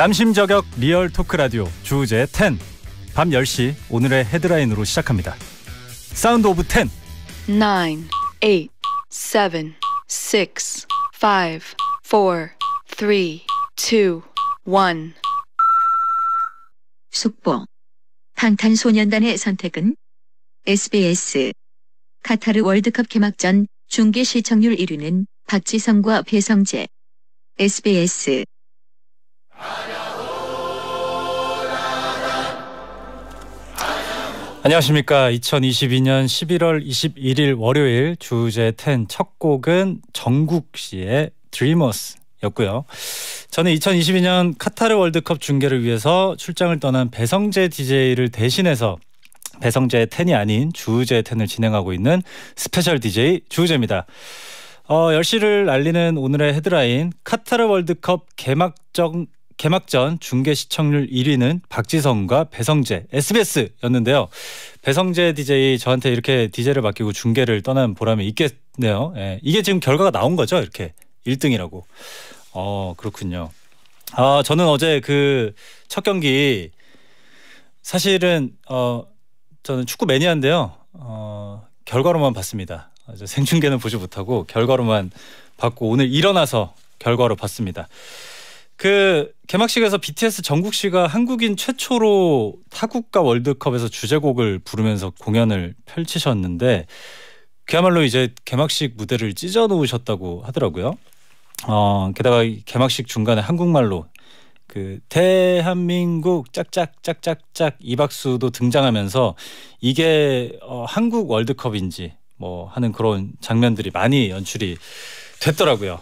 남심 저격 리얼 토크 라디오 주제 10. 밤 10시 오늘의 헤드라인으로 시작합니다. 사운드 오브 10. 9 8 7 6 5 4 3 2 1 속보 방탄소년단의 선택은 SBS 카타르 월드컵 개막전 중계 시청률 1위는 박지성과 배성재 SBS 안녕하십니까. 2022년 11월 21일 월요일 주제 10첫 곡은 정국 씨의 드리머스였고요. 저는 2022년 카타르 월드컵 중계를 위해서 출장을 떠난 배성재 DJ를 대신해서 배성재 의텐이 아닌 주우재 1을 진행하고 있는 스페셜 DJ 주우재입니다. 어, 10시를 알리는 오늘의 헤드라인 카타르 월드컵 개막전 개막전 중계 시청률 1위는 박지성과 배성재 SBS였는데요. 배성재 DJ 저한테 이렇게 DJ를 맡기고 중계를 떠난 보람이 있겠네요. 예, 이게 지금 결과가 나온 거죠, 이렇게 1등이라고. 어 그렇군요. 아 저는 어제 그 첫 경기 사실은 어 저는 축구 매니아인데요. 어 결과로만 봤습니다. 생중계는 보지 못하고 결과로만 봤고 오늘 일어나서 결과로 봤습니다. 그 개막식에서 BTS 정국 씨가 한국인 최초로 타국가 월드컵에서 주제곡을 부르면서 공연을 펼치셨는데 그야말로 이제 개막식 무대를 찢어 놓으셨다고 하더라고요. 어, 게다가 개막식 중간에 한국말로 그 대한민국 짝짝짝짝짝 이박수도 등장하면서 이게 어, 한국 월드컵인지 뭐 하는 그런 장면들이 많이 연출이 됐더라고요.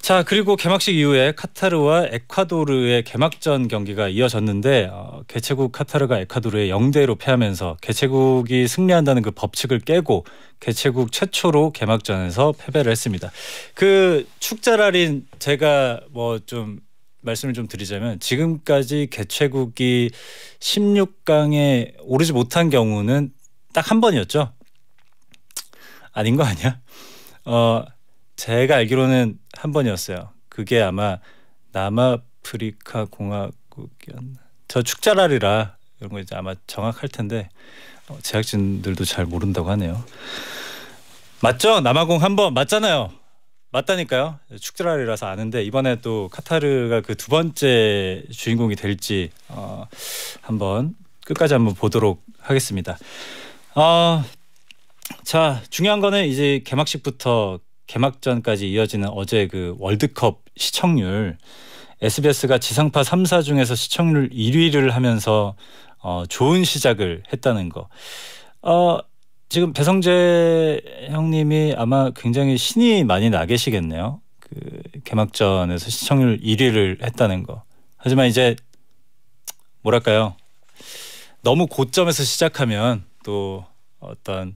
자 그리고 개막식 이후에 카타르와 에콰도르의 개막전 경기가 이어졌는데 어, 개최국 카타르가 에콰도르의0대로 패하면서 개최국이 승리한다는 그 법칙을 깨고 개최국 최초로 개막전에서 패배를 했습니다. 그 축자랄인 제가 뭐 좀 말씀을 좀 드리자면 지금까지 개최국이 16강에 오르지 못한 경우는 딱 한 번이었죠. 아닌 거 아니야? 어 제가 알기로는 한 번이었어요. 그게 아마 남아프리카 공화국이었나. 저 축자랄이라 이런 거 이제 아마 정확할 텐데 어, 제작진들도 잘 모른다고 하네요. 맞죠? 남아공 한 번 맞잖아요. 맞다니까요. 축제랄이라서 아는데 이번에 또 카타르가 그 두 번째 주인공이 될지 어, 한번 끝까지 한번 보도록 하겠습니다. 어, 자 중요한 거는 이제 개막식부터 개막전까지 이어지는 어제 그 월드컵 시청률 SBS가 지상파 3사 중에서 시청률 1위를 하면서 어, 좋은 시작을 했다는 거. 어, 지금 배성재 형님이 아마 굉장히 신이 많이 나 계시겠네요. 그 개막전에서 시청률 1위를 했다는 거. 하지만 이제 뭐랄까요? 너무 고점에서 시작하면 또 어떤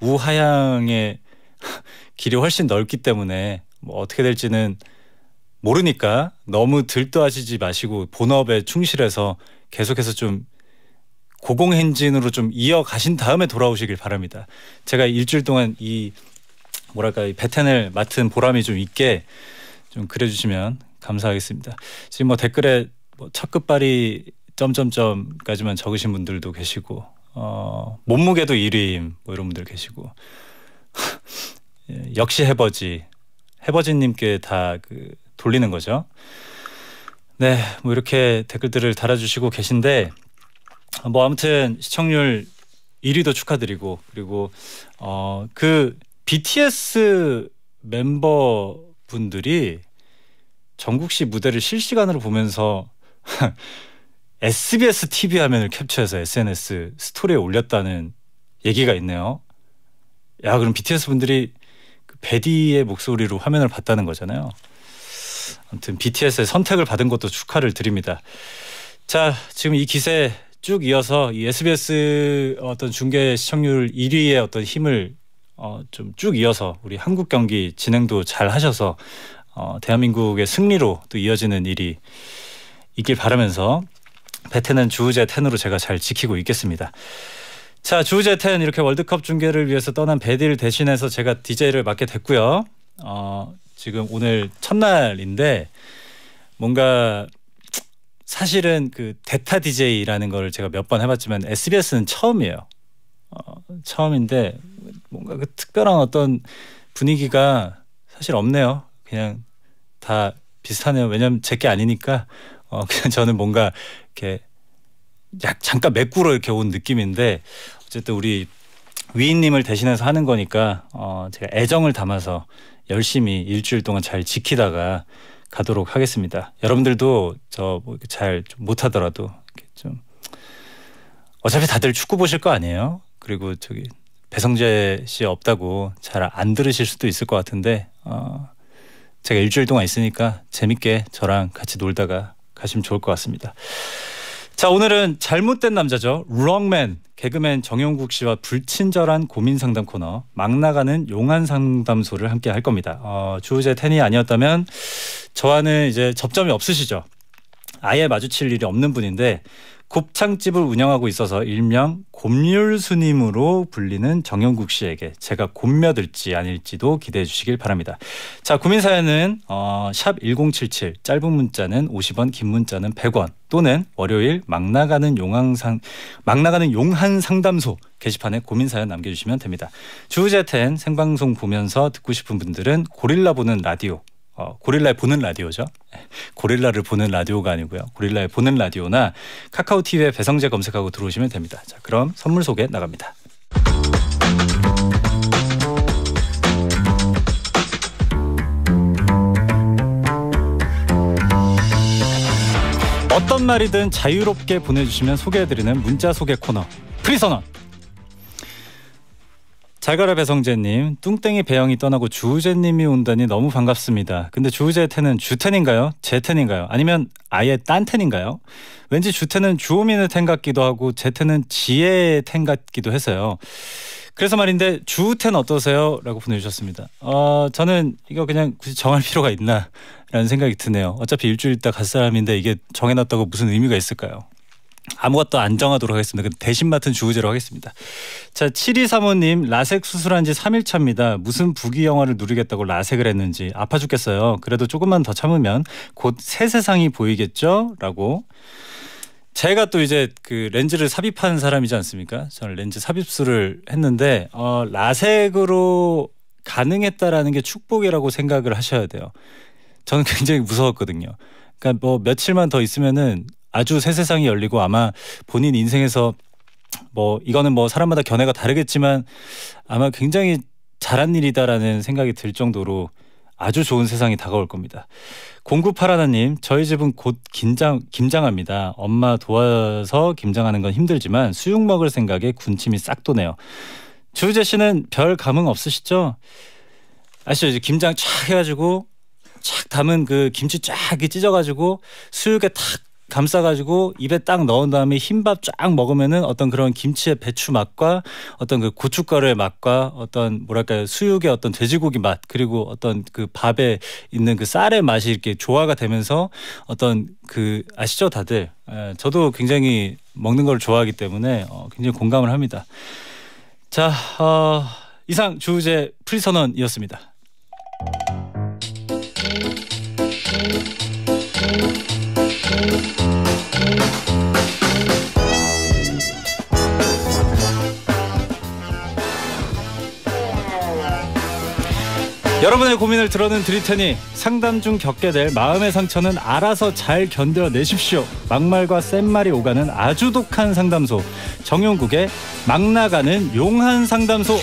우하향의 길이 훨씬 넓기 때문에 뭐 어떻게 될지는 모르니까 너무 들떠하시지 마시고 본업에 충실해서 계속해서 좀 고공 행진으로 좀 이어가신 다음에 돌아오시길 바랍니다. 제가 일주일 동안 이 뭐랄까 이 배텐을 맡은 보람이 좀 있게 좀 그려주시면 감사하겠습니다. 지금 뭐 댓글에 뭐 첫끝발이 점점점까지만 적으신 분들도 계시고 어, 몸무게도 1위임 뭐 이런 분들 계시고 예, 역시 해버지 해버지님께 다 그 돌리는 거죠. 네, 뭐 이렇게 댓글들을 달아주시고 계신데 뭐 아무튼 시청률 1위도 축하드리고 그리고 어그 BTS 멤버 분들이 전국 씨 무대를 실시간으로 보면서 SBS TV 화면을 캡처해서 SNS 스토리에 올렸다는 얘기가 있네요. 야 그럼 BTS 분들이 베디의 목소리로 화면을 봤다는 거잖아요. 아무튼 BTS의 선택을 받은 것도 축하를 드립니다. 자, 지금 이 기세 쭉 이어서 이 SBS 어떤 중계 시청률 1위의 어떤 힘을 어, 좀 쭉 이어서 우리 한국 경기 진행도 잘 하셔서 어, 대한민국의 승리로 또 이어지는 일이 있길 바라면서 베테는 주우재 텐으로 제가 잘 지키고 있겠습니다. 자, 주제텐 이렇게 월드컵 중계를 위해서 떠난 배디를 대신해서 제가 DJ를 맡게 됐고요. 어, 지금 오늘 첫날인데 뭔가 사실은 그 데타 DJ라는 걸 제가 몇 번 해봤지만 SBS는 처음이에요. 어, 처음인데 뭔가 그 특별한 어떤 분위기가 사실 없네요. 그냥 다 비슷하네요. 왜냐면 제 게 아니니까 어, 그냥 저는 뭔가 이렇게 약 잠깐 맥구로 이렇게 온 느낌인데 어쨌든 우리 위인님을 대신해서 하는 거니까 어 제가 애정을 담아서 열심히 일주일 동안 잘 지키다가 가도록 하겠습니다. 여러분들도 저잘 뭐 못하더라도 좀 어차피 다들 축구 보실 거 아니에요? 그리고 저기 배성재 씨 없다고 잘 안 들으실 수도 있을 것 같은데 어 제가 일주일 동안 있으니까 재밌게 저랑 같이 놀다가 가시면 좋을 것 같습니다. 자 오늘은 잘못된 남자죠. 롱맨 개그맨 정영국 씨와 불친절한 고민 상담 코너 막 나가는 용한 상담소를 함께 할 겁니다. 어, 주우재 텐이 아니었다면 저와는 이제 접점이 없으시죠. 아예 마주칠 일이 없는 분인데 곱창집을 운영하고 있어서 일명 곰률스님으로 불리는 정영국 씨에게 제가 곰며들지 아닐지도 기대해 주시길 바랍니다. 자 고민 사연은 어, 샵 #1077 짧은 문자는 50원, 긴 문자는 100원 또는 월요일 막 나가는 용항상 막 나가는 용한 상담소 게시판에 고민 사연 남겨주시면 됩니다. 주제텐 생방송 보면서 듣고 싶은 분들은 고릴라 보는 라디오 어, 고릴라를 보는 라디오죠. 예, 고릴라를 보는 라디오가 아니고요. 고릴라를 보는 라디오나 카카오 TV에 배성재 검색하고 들어오시면 됩니다. 자, 그럼 선물 소개 나갑니다. 어떤 말이든 자유롭게 보내주시면 소개해드리는 문자 소개 코너 프리선언 잘가라 배성재님, 뚱땡이 배영이 떠나고 주우재님이 온다니 너무 반갑습니다. 근데 주우재의 텐은 주텐인가요? 제 텐인가요? 아니면 아예 딴 텐인가요? 왠지 주텐은 주호민의 텐 같기도 하고 제 텐은 지혜의 텐 같기도 해서요. 그래서 말인데 주우텐 어떠세요? 라고 보내주셨습니다. 어, 저는 이거 그냥 굳이 정할 필요가 있나? 라는 생각이 드네요. 어차피 일주일 있다 갈 사람인데 이게 정해놨다고 무슨 의미가 있을까요? 아무것도 안 정하도록 하겠습니다. 대신 맡은 주우재로 하겠습니다. 자, 7235님 라섹 수술한 지 3일 차입니다. 무슨 부귀 영화를 누리겠다고 라섹을 했는지 아파 죽겠어요. 그래도 조금만 더 참으면 곧 새 세상이 보이겠죠? 라고 제가 또 이제 그 렌즈를 삽입한 사람이지 않습니까? 저는 렌즈 삽입술을 했는데 어, 라섹으로 가능했다라는 게 축복이라고 생각을 하셔야 돼요. 저는 굉장히 무서웠거든요. 그러니까 뭐 며칠만 더 있으면은 아주 새 세상이 열리고 아마 본인 인생에서 뭐 이거는 뭐 사람마다 견해가 다르겠지만 아마 굉장히 잘한 일이다라는 생각이 들 정도로 아주 좋은 세상이 다가올 겁니다. 공구파라나님, 저희 집은 곧 김장, 김장합니다. 엄마 도와서 김장하는 건 힘들지만 수육 먹을 생각에 군침이 싹 도네요. 주우재 씨는 별 감흥 없으시죠? 아시죠? 이제 김장 촥 해가지고 촥 담은 그 김치 쫙 찢어가지고 수육에 탁 감싸가지고 입에 딱 넣은 다음에 흰밥 쫙 먹으면은 어떤 그런 김치의 배추 맛과 어떤 그 고춧가루의 맛과 어떤 뭐랄까요 수육의 어떤 돼지고기 맛 그리고 어떤 그 밥에 있는 그 쌀의 맛이 이렇게 조화가 되면서 어떤 그 아시죠 다들 예, 저도 굉장히 먹는 걸 좋아하기 때문에 어, 굉장히 공감을 합니다. 자 어, 이상 주제 프리선언이었습니다. 여러분의 고민을 들어는 드릴 테니 상담 중 겪게 될 마음의 상처는 알아서 잘 견뎌내십시오. 막말과 센말이 오가는 아주 독한 상담소 정용국의 막 나가는 용한 상담소.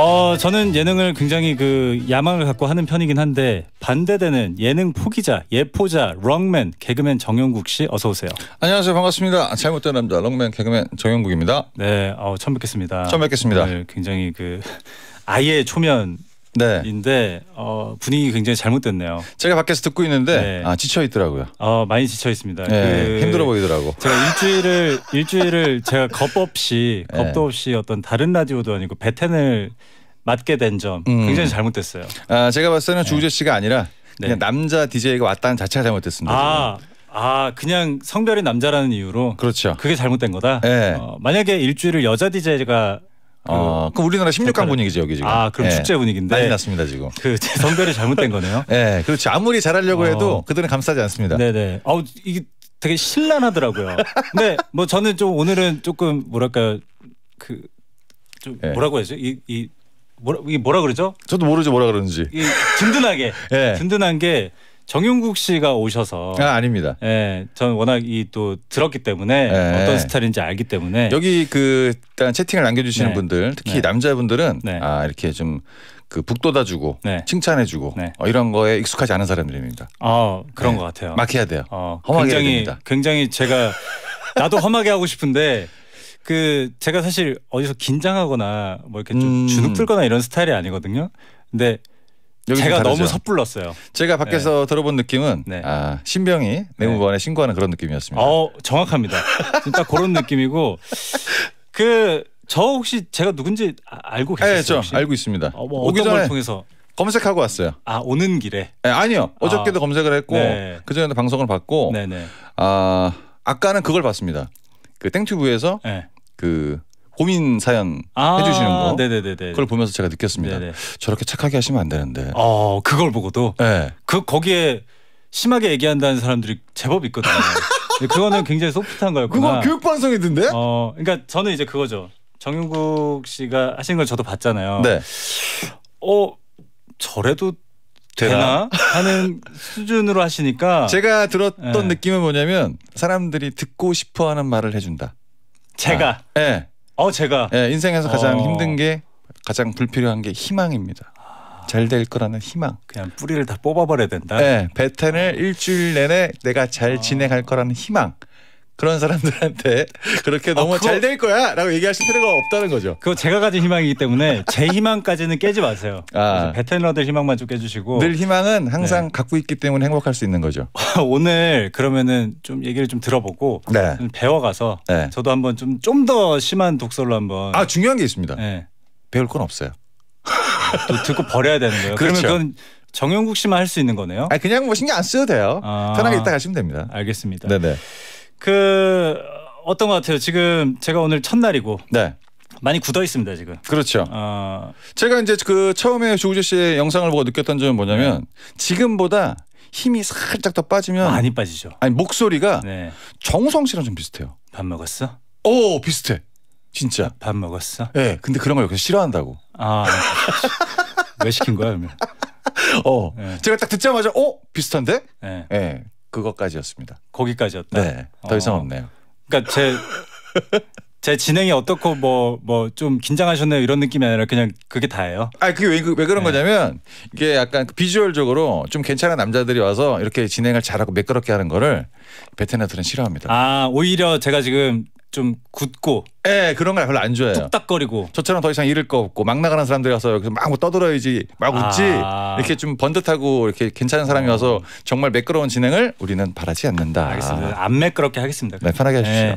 어, 저는 예능을 굉장히 그 야망을 갖고 하는 편이긴 한데 반대되는 예능 포기자, 예포자, 럭맨, 개그맨 정영국 씨 어서 오세요. 안녕하세요. 반갑습니다. 잘못된 남자 럭맨 개그맨 정영국입니다. 네, 어, 처음 뵙겠습니다. 처음 뵙겠습니다. 굉장히 그 아예 초면 네. 인데 어, 분위기 굉장히 잘못됐네요. 제가 밖에서 듣고 있는데 네. 아, 지쳐 있더라고요. 어, 많이 지쳐 있습니다. 네, 그 힘들어 보이더라고. 제가 일주일을 일주일을 제가 겁 없이 네. 겁도 없이 어떤 다른 라디오도 아니고 베텐을 맡게 된점 음. 굉장히 잘못됐어요. 아, 제가 봤을 때는 네. 주우재 씨가 아니라 네. 그냥 남자 DJ가 왔다는 자체가 잘못됐습니다. 아. 아 그냥 성별이 남자라는 이유로 그렇죠 그게 잘못된 거다 네. 어, 만약에 일주일을 여자 DJ가 어, 그 우리나라 16강 분위기죠 여기 지금. 아, 그럼 예. 축제 분위기인데. 난리 났습니다 지금. 그 선별이 잘못된 거네요. 예, 그렇지 아무리 잘하려고 해도 어. 그들은 감싸지 않습니다. 네네. 아우 어, 이게 되게 신란하더라고요. 근데 뭐 저는 좀 오늘은 조금 뭐랄까그좀 예. 뭐라고 해야죠 이, 이 뭐라 이게 뭐라 그러죠? 저도 모르죠 뭐라 그러는지. 이 든든하게 예. 든든한 게 정용국 씨가 오셔서 아, 아닙니다. 예, 저는 워낙 이 또 들었기 때문에 예. 어떤 스타일인지 알기 때문에 여기 그 일단 채팅을 남겨주시는 네. 분들 특히 네. 남자분들은 네. 아 이렇게 좀 그 북돋아주고 네. 칭찬해주고 네. 어, 이런 거에 익숙하지 않은 사람들입니다. 아 그런 네. 것 같아요. 막 해야 돼요. 어, 굉장히 굉장히 제가 나도 험하게 하고 싶은데 그 제가 사실 어디서 긴장하거나 뭐 이렇게 좀 음. 주눅들거나 이런 스타일이 아니거든요. 근데 제가 다르죠. 너무 섣불렀어요. 제가 밖에서 네. 들어본 느낌은 네. 아, 신병이 네. 내무반에 신고하는 그런 느낌이었습니다. 어, 정확합니다. 진짜 그런 느낌이고 그 저 혹시 제가 누군지 아, 알고 계시죠? 네, 알고 있습니다. 어, 뭐 오기 전에 통해서 검색하고 왔어요. 아 오는 길에? 네, 아니요. 어저께도 아, 검색을 했고 네. 그 전에도 방송을 봤고 네네. 네. 아 아까는 그걸 봤습니다. 그 땡튜브에서 네. 그 고민 사연 아 해주시는 거. 네네네 그걸 보면서 제가 느꼈습니다. 네네. 저렇게 착하게 하시면 안 되는데. 어, 그걸 보고도. 네. 그 거기에 심하게 얘기한다는 사람들이 제법 있거든요. 네, 그거는 굉장히 소프트한 거였구나. 그거 교육 방송이던데? 어, 그러니까 저는 이제 그거죠. 정윤국 씨가 하신 걸 저도 봤잖아요. 네. 어, 저래도 되나? 되나? 하는 수준으로 하시니까 제가 들었던 네. 느낌은 뭐냐면 사람들이 듣고 싶어 하는 말을 해준다. 제가. 아, 네. 어 제가 예, 인생에서 가장 어. 힘든 게 가장 불필요한 게 희망입니다. 잘될 거라는 희망. 그냥 뿌리를 다 뽑아버려야 된다. 네, 베텐을 일주일 내내 내가 잘 진행할 아. 거라는 희망. 그런 사람들한테 그렇게 너무 어, 잘될 거야 라고 얘기하실 필요가 없다는 거죠. 그거 제가 가진 희망이기 때문에 제 희망까지는 깨지 마세요. 아. 베테너들 희망만 좀 깨주시고. 늘 희망은 항상 네. 갖고 있기 때문에 행복할 수 있는 거죠. 오늘 그러면은 좀 얘기를 좀 들어보고 네. 좀 배워가서 네. 저도 한번 좀 좀 더 심한 독설로 한번. 아 중요한 게 있습니다. 네. 배울 건 없어요. 또 듣고 버려야 되는 거예요. 그렇죠. 그러면 그건 정영국 씨만 할 수 있는 거네요. 아 그냥 뭐 신경 안 써도 돼요. 아. 편하게 있다 가시면 됩니다. 알겠습니다. 네네. 그 어떤 것 같아요? 지금 제가 오늘 첫날이고 네. 많이 굳어 있습니다 지금. 그렇죠. 어... 제가 이제 그 처음에 조우재 씨의 영상을 보고 느꼈던 점은 뭐냐면 네. 지금보다 힘이 살짝 더 빠지면 많이 빠지죠. 아니 목소리가 네. 정성 씨랑 좀 비슷해요. 밥 먹었어? 오 비슷해. 진짜. 밥 먹었어? 예. 네, 근데 그런 걸 역시 싫어한다고. 아. 왜 시킨 거야 그러면? 어. 네. 제가 딱 듣자마자 어 비슷한데? 네. 예. 네. 그것까지였습니다. 거기까지였다. 네, 더 이상 어. 없네요. 그러니까 제 제 진행이 어떻고 뭐 뭐 좀 긴장하셨나요 이런 느낌이 아니라 그냥 그게 다예요. 아 그게 왜, 왜 그런 네. 거냐면 이게 약간 비주얼적으로 좀 괜찮은 남자들이 와서 이렇게 진행을 잘하고 매끄럽게 하는 거를 베테나들은 싫어합니다. 아 오히려 제가 지금 좀 굳고 예 그런 걸 별로 안 좋아해요. 뚝딱거리고 저처럼 더 이상 잃을 거 없고 막 나가는 사람들이라서 여기서 막 뭐 떠들어야지 막 웃지 아. 이렇게 좀 번듯하고 이렇게 괜찮은 사람이와서 어. 정말 매끄러운 진행을 우리는 바라지 않는다. 알겠습니다. 안 매끄럽게 하겠습니다. 네, 편하게 해주시죠. 네.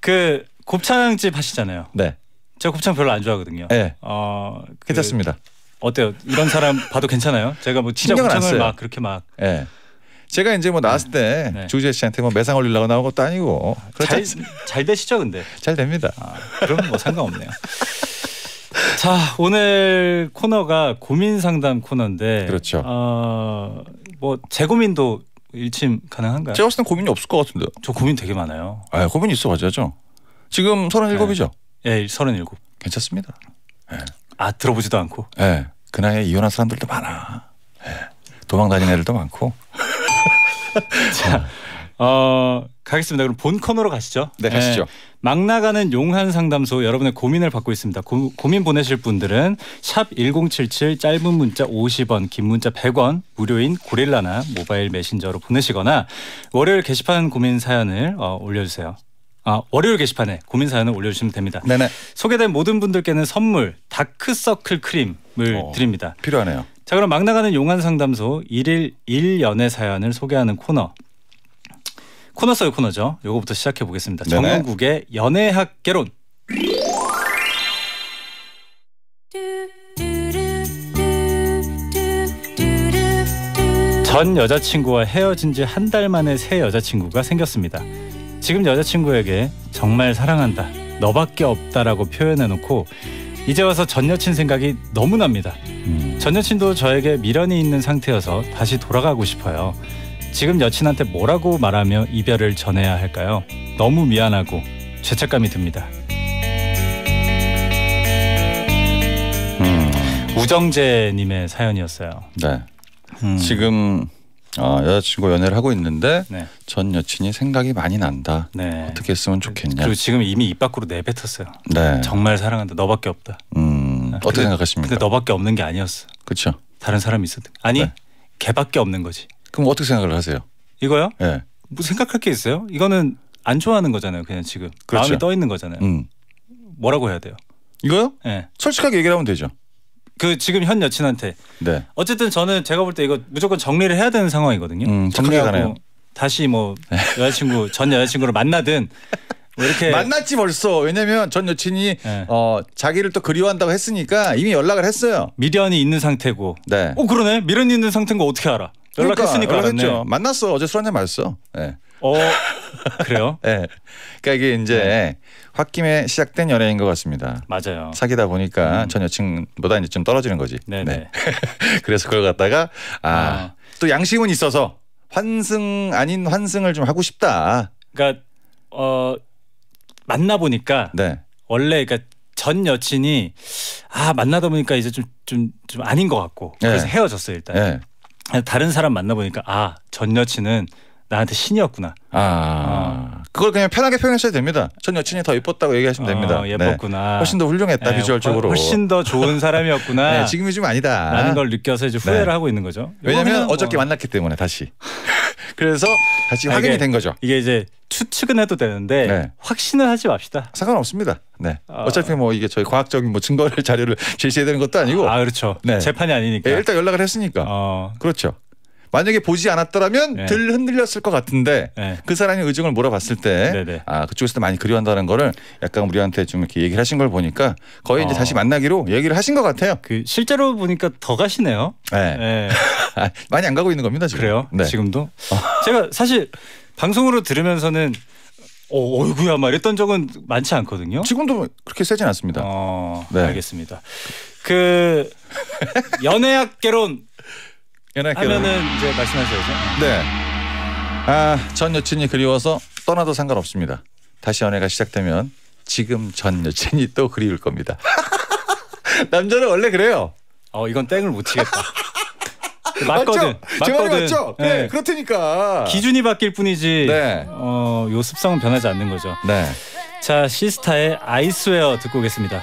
그 곱창집 하시잖아요. 네. 제가 곱창 별로 안 좋아하거든요. 네. 어, 그 괜찮습니다. 어때요? 이런 사람 봐도 괜찮아요? 제가 뭐 진짜 곱창을 막 그렇게 막 네. 제가 이제 뭐 나왔을 때 네. 조지 네. 씨한테 뭐 매상 올리려고 나온 것도 아니고 잘, 잘 되시죠 근데 잘 됩니다. 아, 그럼 뭐 상관없네요. 자 오늘 코너가 고민 상담 코너인데 그렇죠. 어, 뭐제 고민도 일침 가능한가요? 제가 봤을 땐 고민이 없을 것 같은데. 저 고민 되게 많아요. 아 고민 있어 맞아죠. 지금 37이죠? 예, 네. 37. 괜찮습니다. 네. 아 들어보지도 않고. 예. 그 나이에 이혼한 사람들도 많아. 예 도망 다니는 애들도 많고. 자, 어, 가겠습니다. 그럼 본 코너로 가시죠. 네, 가시죠. 예, 막 나가는 용한 상담소 여러분의 고민을 받고 있습니다. 고, 민 보내실 분들은 샵 1077 짧은 문자 50원, 긴 문자 100원, 무료인 고릴라나 모바일 메신저로 보내시거나 월요일 게시판 고민 사연을 어, 올려주세요. 아, 월요일 게시판에 고민 사연을 올려주시면 됩니다. 네네. 소개된 모든 분들께는 선물 다크서클 크림을 어, 드립니다. 필요하네요. 자 그럼 막 나가는 용안 상담소 일일 일연애 사연을 소개하는 코너 코너 써요 코너죠. 요거부터 시작해 보겠습니다. 정영국의 연애학 개론. 전 여자친구와 헤어진 지 한 달 만에 새 여자친구가 생겼습니다. 지금 여자친구에게 정말 사랑한다. 너밖에 없다라고 표현해 놓고 이제 와서 전 여친 생각이 너무 납니다. 음. 전 여친도 저에게 미련이 있는 상태여서 다시 돌아가고 싶어요. 지금 여친한테 뭐라고 말하며 이별을 전해야 할까요? 너무 미안하고 죄책감이 듭니다. 음. 우정재님의 사연이었어요. 네. 음. 지금 어, 여자친구 연애를 하고 있는데 네. 전 여친이 생각이 많이 난다. 네. 어떻게 했으면 좋겠냐. 그리고 지금 이미 입 밖으로 내뱉었어요. 네. 정말 사랑한다. 너밖에 없다. 음. 어떻게 근데, 생각하십니까? 근데 너밖에 없는 게 아니었어. 그렇죠. 다른 사람이 있었 아니 네. 걔밖에 없는 거지. 그럼 어떻게 생각을 하세요? 이거요? 예. 네. 뭐 생각할 게 있어요? 이거는 안 좋아하는 거잖아요. 그냥 지금 그렇죠. 마음이 떠 있는 거잖아요. 음. 뭐라고 해야 돼요? 이거요? 예. 네. 솔직하게 얘기 하면 되죠. 그 지금 현 여친한테. 네. 어쨌든 저는 제가 볼 때 이거 무조건 정리를 해야 되는 상황이거든요. 음, 정리하고 다시 뭐 네. 여자친구 전 여자친구를 만나든 이렇게 만났지 벌써. 왜냐면 전 여친이 네. 어, 자기를 또 그리워한다고 했으니까 이미 연락을 했어요. 미련이 있는 상태고. 네. 어 그러네. 미련이 있는 상태인 거 어떻게 알아? 연락했으니까 그러니까, 연락했죠. 만났어. 어제 술 한잔 마셨어. 네. 어 그래요? 네. 그러니까 이게 이제 네. 홧김에 시작된 연애인 것 같습니다. 맞아요. 사귀다 보니까 음. 전 여친보다 이제 좀 떨어지는 거지. 네네. 네. 그래서 그걸 갖다가 아. 아. 또 양심은 있어서 환승 아닌 환승을 좀 하고 싶다. 그러니까 어 만나 보니까 네. 원래 그러니까 전 여친이 아 만나다 보니까 이제 좀 좀 좀 아닌 것 같고 네. 그래서 네. 헤어졌어요 일단 네. 다른 사람 만나 보니까 아 전 여친은 나한테 신이었구나. 아, 아. 그걸 그냥 편하게 표현하셔도 됩니다. 전 여친이 더예뻤다고 얘기하시면 어, 됩니다. 어, 예뻤구나. 네. 훨씬 더 훌륭했다 네, 비주얼적으로. 훨씬 더 좋은 사람이었구나. 네, 지금이 좀 아니다. 라는 걸 느껴서 이제 후회를 네. 하고 있는 거죠. 왜냐면 뭐 어저께 만났기 때문에 다시. 그래서 같이 확인이 된 거죠. 이게 이제 추측은 해도 되는데 네. 확신은 하지 맙시다. 상관없습니다. 네. 어... 어차피 뭐 이게 저희 과학적인 뭐 증거를 자료를 제시해야 되는 것도 아니고. 아 그렇죠. 네. 재판이 아니니까. 네, 일단 연락을 했으니까. 어... 그렇죠. 만약에 보지 않았더라면 네. 들 흔들렸을 것 같은데 네. 그 사람이 의중을 물어봤을 때아 네, 네. 그쪽에서도 많이 그리워한다는 거를 약간 우리한테 좀 이렇게 얘기를 하신 걸 보니까 거의 어. 이제 아. 다시 만나기로 얘기를 하신 것 같아요. 그 실제로 보니까 더 가시네요. 네. 네. 아, 많이 안 가고 있는 겁니다 지금. 그래요? 네. 지금도 어. 제가 사실 방송으로 들으면서는 어, 어이구야 막 이랬던 적은 많지 않거든요. 지금도 그렇게 세진 않습니다. 어, 네. 알겠습니다. 그 연애학개론 연애하면은 이제 말씀하셔야죠. 네. 아, 전 여친이 그리워서 떠나도 상관없습니다. 다시 연애가 시작되면 지금 전 여친이 또 그리울 겁니다. 남자는 원래 그래요. 어, 이건 땡을 못 치겠다. 맞거든. 맞죠? 맞거든. 맞죠? 네. 네. 그렇다니까. 기준이 바뀔 뿐이지. 네. 어, 요 습성은 변하지 않는 거죠. 네. 자, 시스타의 아이스웨어 듣고 오겠습니다.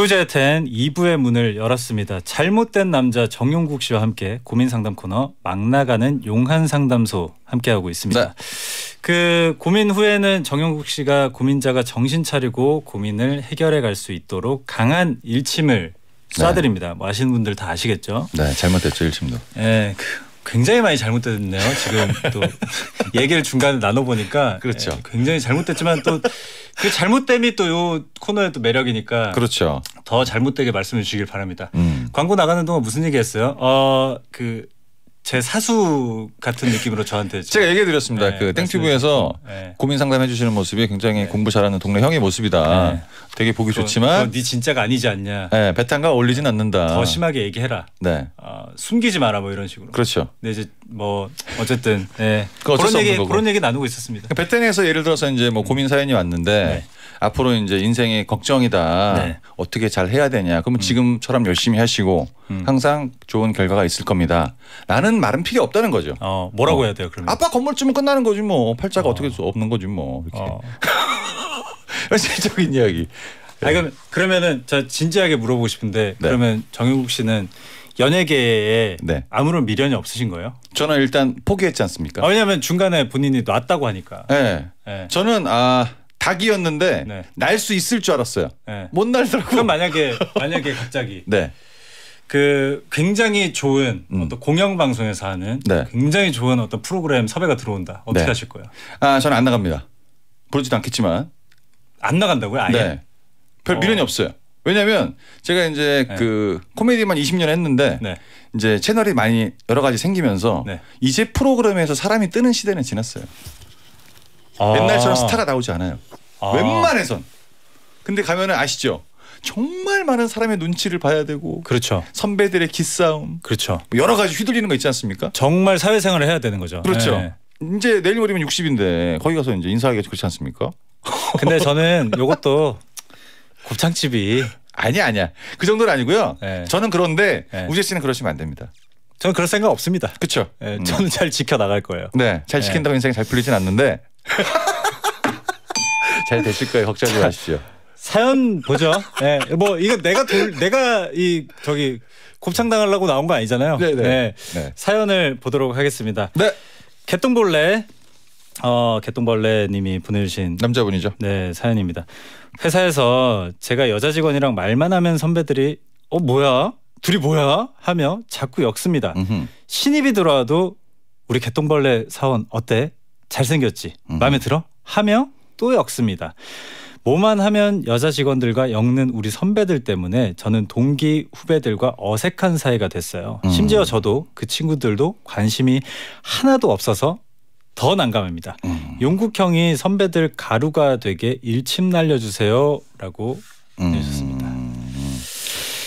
주제텐 2부의 문을 열었습니다. 잘못된 남자 정용국 씨와 함께 고민 상담 코너 막 나가는 용한 상담소 함께하고 있습니다. 네. 그 고민 후에는 정용국 씨가 고민자가 정신 차리고 고민을 해결해 갈 수 있도록 강한 일침을 네. 쏴드립니다. 네. 뭐 아시는 분들 다 아시겠죠? 네, 잘못됐죠 일침도. 네, 그 굉장히 많이 잘못됐네요. 지금 또 얘기를 중간에 나눠보니까 그렇죠. 예, 굉장히 잘못됐지만 또 그 잘못됨이 또 요 코너의 또 매력이니까 그렇죠. 더 잘못되게 말씀해 주시길 바랍니다. 음. 광고 나가는 동안 무슨 얘기했어요? 어그 제 사수 같은 느낌으로 저한테 제가 얘기해 드렸습니다. 네, 그 땡튜브에서 네. 고민 상담해 주시는 모습이 굉장히 네. 공부 잘하는 동네 형의 모습이다. 네. 되게 보기 그건, 좋지만 그건 네 진짜가 아니지 않냐. 네, 배탄과 어울리진 않는다. 더 심하게 얘기해라. 네. 어, 숨기지 마라 뭐 이런 식으로. 그렇죠. 네 이제 뭐 어쨌든 네. 그런 얘기 그런 얘기 나누고 있었습니다. 그 배탄에서 예를 들어서 이제 뭐 고민 사연이 왔는데 네. 앞으로 이제 인생의 걱정이다. 네. 어떻게 잘 해야 되냐. 그러면 음. 지금처럼 열심히 하시고 음. 항상 좋은 결과가 있을 겁니다. 라는 말은 필요 없다는 거죠. 어, 뭐라고 어. 해야 돼요, 그러면? 아빠 건물주면 끝나는 거지 뭐. 팔자가 어. 떻게 할수 없는 거지 뭐. 이렇게. 어. 현실적인 이야기. 아, 그럼 네. 그러면은 저 진지하게 물어보고 싶은데 네. 그러면 정영국 씨는 연예계에 네. 아무런 미련이 없으신 거예요? 저는 일단 포기했지 않습니까? 아, 왜냐하면 중간에 본인이 놨다고 하니까. 네. 네. 저는 아 닭이었는데 네. 날수 있을 줄 알았어요. 네. 못 날더라고. 그럼 만약에 만약에 갑자기 네. 그 굉장히 좋은 음. 어떤 공영 방송에서 하는 네. 굉장히 좋은 어떤 프로그램 섭외가 들어온다. 어떻게 네. 하실 거예요? 아, 저는 안 나갑니다. 부르지도 않겠지만 안 나간다고요? 아예. 네. 별 어. 미련이 없어요. 왜냐면 제가 이제 네. 그 코미디만 20년 했는데 네. 이제 채널이 많이 여러 가지 생기면서 네. 이제 프로그램에서 사람이 뜨는 시대는 지났어요. 아. 옛날처럼 스타가 나오지 않아요. 아. 웬만해선. 근데 가면은 아시죠? 정말 많은 사람의 눈치를 봐야 되고 그렇죠. 선배들의 기싸움 그렇죠. 여러 가지 휘둘리는 거 있지 않습니까? 정말 사회생활을 해야 되는 거죠. 그렇죠. 네. 이제 내일 모리면 60인데 거기 가서 이제 인사하기가 그렇지 않습니까? 근데 저는 이것도 곱창집이 아니 아니야 그 정도는 아니고요. 네. 저는 그런데 네. 우재 씨는 그러시면 안 됩니다. 저는 그럴 생각 없습니다. 그렇죠. 네, 음. 저는 음. 잘 지켜 나갈 거예요. 네, 잘 지킨다고 네. 인생이 잘 풀리진 않는데 잘 되실 거예요. 걱정하지 마십시오. 사연 보죠. 예. 네. 뭐 이거 내가 돌 내가 이 저기 곱창 당하려고 나온 거 아니잖아요. 네네. 네. 네. 네. 사연을 보도록 하겠습니다. 네. 개똥벌레 어, 개똥벌레님이 보내주신 남자분이죠. 네 사연입니다. 회사에서 제가 여자 직원이랑 말만 하면 선배들이 어 뭐야 둘이 뭐야 하며 자꾸 엮습니다. 음흠. 신입이 들어와도 우리 개똥벌레 사원 어때 잘생겼지? 음. 마음에 들어? 하며 또 엮습니다. 뭐만 하면 여자 직원들과 엮는 우리 선배들 때문에 저는 동기 후배들과 어색한 사이가 됐어요. 음. 심지어 저도 그 친구들도 관심이 하나도 없어서 더 난감합니다. 음. 용국 형이 선배들 가루가 되게 일침 날려주세요라고 음. 해주셨습니다.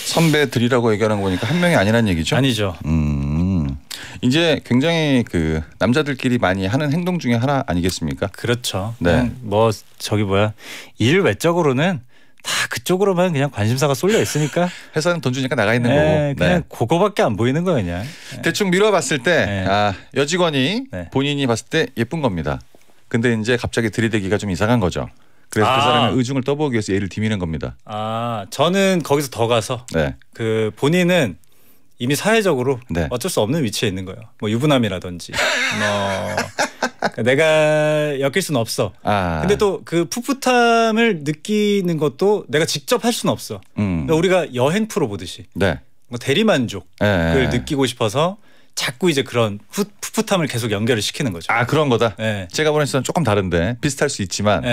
선배들이라고 얘기하는 거니까 보한 명이 아니란 얘기죠? 아니죠. 음. 이제 굉장히 그 남자들끼리 많이 하는 행동 중에 하나 아니겠습니까? 그렇죠. 네. 뭐 저기 뭐야 일 외적으로는 다 그쪽으로만 그냥 관심사가 쏠려 있으니까 회사는 돈 주니까 나가 있는 네, 거고 네. 그냥 네. 그거밖에 안 보이는 거예요 그냥 네. 대충 밀어봤을때 네. 아, 여직원이 네. 본인이 봤을 때 예쁜 겁니다 근데 이제 갑자기 들이대기가 좀 이상한 거죠 그래서 그 아. 그 사람의 의중을 떠보기 위해서 얘를 디미는 겁니다 아 저는 거기서 더 가서 그 본인은 이미 사회적으로 네. 어쩔 수 없는 위치에 있는 거예요. 뭐 유부남이라든지 뭐 그러니까 내가 엮일 수는 없어. 아. 근데 또 그 풋풋함을 느끼는 것도 내가 직접 할 수는 없어. 음. 그 우리가 여행 프로 보듯이 네. 뭐 대리만족을 네. 느끼고 싶어서 자꾸 이제 그런 풋, 풋함을 계속 연결을 시키는 거죠. 아 그런 거다. 네. 제가 보는 시선 조금 다른데 비슷할 수 있지만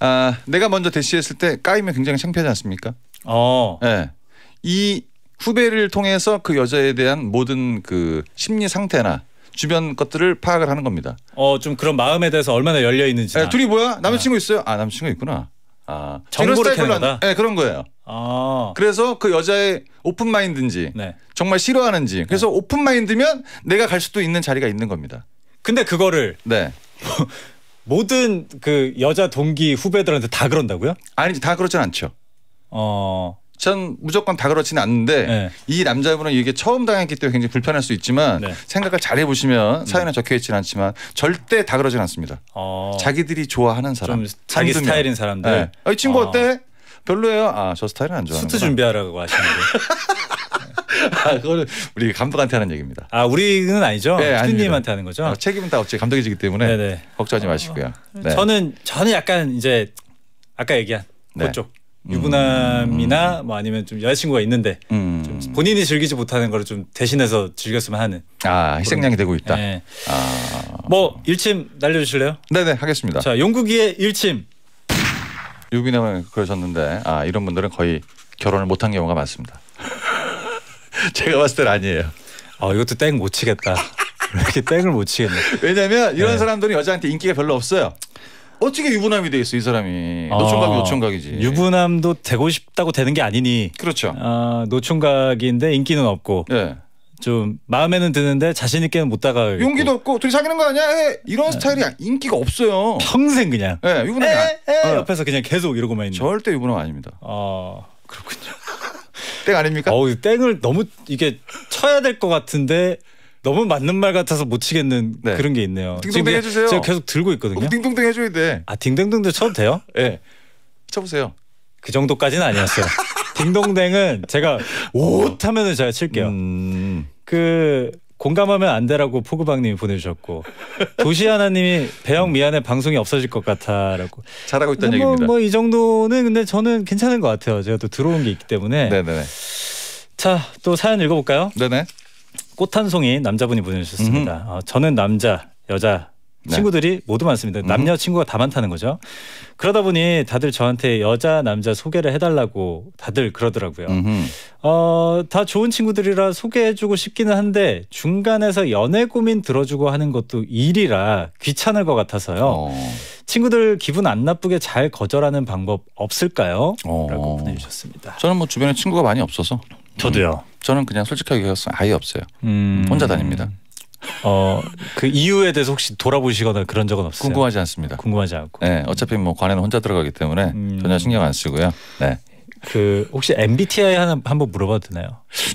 아, 내가 먼저 대시했을 때 까이면 굉장히 창피하지 않습니까? 어. 네. 이 후배를 통해서 그 여자에 대한 모든 그 심리 상태나 주변 것들을 파악을 하는 겁니다. 어좀 그런 마음에 대해서 얼마나 열려 있는지. 에, 예, 둘이 뭐야? 남자친구 아. 있어요? 아 남자친구 있구나. 아 정보를 캐다 네, 예, 그런 거예요. 아. 그래서 그 여자의 오픈 마인드인지 네. 정말 싫어하는지 그래서 네. 오픈 마인드면 내가 갈 수도 있는 자리가 있는 겁니다. 근데 그거를 네. 모든 그 여자 동기 후배들한테 다 그런다고요? 아니지 다 그렇진 않죠. 어. 전 무조건 다 그렇지는 않는데 네. 이 남자분은 이게 처음 당했기 때문에 굉장히 불편할 수 있지만 네. 생각을 잘 해보시면 네. 사연에 적혀 있지는 않지만 절대 다 그러진 않습니다. 어. 자기들이 좋아하는 사람, 자기 힘들면. 스타일인 사람들. 네. 이 친구 어. 때 별로예요. 아저 스타일은 안 좋아. 수트 준비하라고 하시는데. 아, 그거는 우리 감독한테 하는 얘기입니다. 아, 우리는 아니죠. 네, 피디님한테 하는 거죠. 아, 책임은 다 없지. 감독이시기 때문에 네네. 네. 걱정하지 마시고요. 어. 네. 저는 저는 약간 이제 아까 얘기한 네. 그쪽 유부남이나 음. 뭐 아니면 좀 여자친구가 있는데 음. 좀 본인이 즐기지 못하는 거를 좀 대신해서 즐겼으면 하는 아 희생양이 되고 있다. 네. 아. 뭐 일침 날려주실래요? 네네 하겠습니다. 자 용국이의 일침 유부남을 그러셨는데 아 이런 분들은 거의 결혼을 못한 경우가 많습니다. 제가 봤을 때는 아니에요. 아 이것도 땡 못 치겠다. 이렇게 땡을 못 치겠네. 왜냐면 이런 네. 사람들이 여자한테 인기가 별로 없어요. 어떻게 유부남이 돼 있어 이 사람이 아, 노총각이 노총각이지 유부남도 되고 싶다고 되는 게 아니니 그렇죠 아, 노총각인데 인기는 없고 네. 좀 마음에는 드는데 자신 있게는 못 다가 용기도 없고 둘이 사귀는 거 아니야 에, 예, 이런 네. 스타일이 야 인기가 없어요 평생 그냥 네, 예, 유부남 에, 에, 어. 옆에서 그냥 계속 이러고만 있는 절대 유부남 아닙니다 아 그렇군요 땡 아닙니까? 어우 땡을 너무 이게 쳐야 될 것 같은데 너무 맞는 말 같아서 못 치겠는 네. 그런 게 있네요. 딩동댕 해주세요. 제가 계속 들고 있거든요. 어, 딩동댕 해줘야 돼. 아 딩동댕도 쳐도 돼요? 예. 네. 쳐보세요. 그 정도까지는 아니었어요. 딩동댕은 제가 옷 하면은 제가 칠게요. 음... 그 공감하면 안 되라고 포그방님이 보내주셨고 도시 하나님이 배영 미안해 방송이 없어질 것 같아라고 잘하고 있다는 뭐, 얘기입니다. 뭐 이 정도는 근데 저는 괜찮은 것 같아요. 제가 또 들어온 게 있기 때문에. 네네. 자또 사연 읽어볼까요? 네네. 꽃한 송이 남자분이 보내주셨습니다. 어, 저는 남자, 여자 네. 친구들이 모두 많습니다. 남녀 친구가 다 많다는 거죠. 그러다 보니 다들 저한테 여자 남자 소개를 해달라고 다들 그러더라고요. 어, 다 좋은 친구들이라 소개해주고 싶기는 한데 중간에서 연애 고민 들어주고 하는 것도 일이라 귀찮을 것 같아서요. 어. 친구들 기분 안 나쁘게 잘 거절하는 방법 없을까요? 어. 라고 보내주셨습니다. 저는 뭐 주변에 친구가 많이 없어서 저도요. 저는 그냥 솔직하게 얘기했어요. 아예 없어요. 음. 혼자 다닙니다. 어그 이유에 대해서 혹시 돌아보시거나 그런 적은 없어요? 궁금하지 않습니다. 궁금하지 않고. 네, 어차피 뭐 관에는 혼자 들어가기 때문에 음. 전혀 신경 안 쓰고요. 네. 그 혹시 MBTI 하나 한번 물어봐도 되나요?